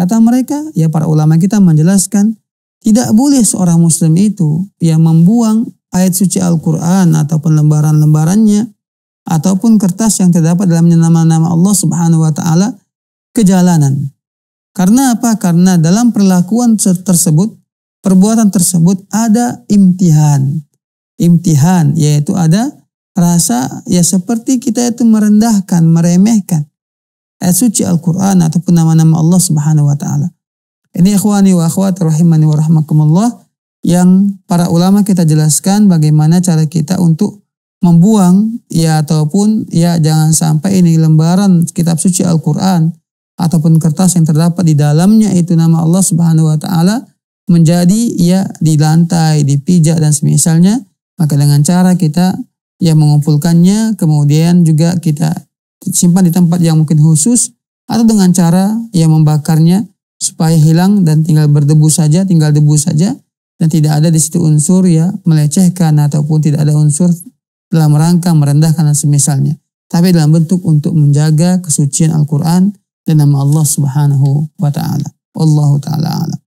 Kata mereka, ya para ulama kita menjelaskan, tidak boleh seorang muslim itu yang membuang ayat suci Al-Quran ataupun lembaran-lembarannya ataupun kertas yang terdapat dalam nama-nama Allah Subhanahu wa taala ke jalanan. Karena apa? Karena dalam perlakuan tersebut, perbuatan tersebut ada imtihan. Imtihan yaitu ada rasa ya seperti kita itu merendahkan, meremehkan ayat suci Al-Quran ataupun nama-nama Allah Subhanahu wa Ta'ala. Ini ikhwani wa akhwat rahimani wa rahmakumullah yang para ulama kita jelaskan bagaimana cara kita untuk membuang ya ataupun ya jangan sampai ini lembaran kitab suci Al-Quran ataupun kertas yang terdapat di dalamnya itu nama Allah Subhanahu wa taala menjadi ya di lantai, dipijak dan semisalnya maka dengan cara kita ya mengumpulkannya kemudian juga kita simpan di tempat yang mungkin khusus atau dengan cara yang membakarnya supaya hilang dan tinggal berdebu saja, tinggal debu saja dan tidak ada di situ unsur ya melecehkan ataupun tidak ada unsur dalam rangka merendahkan dan semisalnya. Tapi dalam bentuk untuk menjaga kesucian Al-Quran dan nama Allah Subhanahu wa Ta'ala. Allahu Ta'ala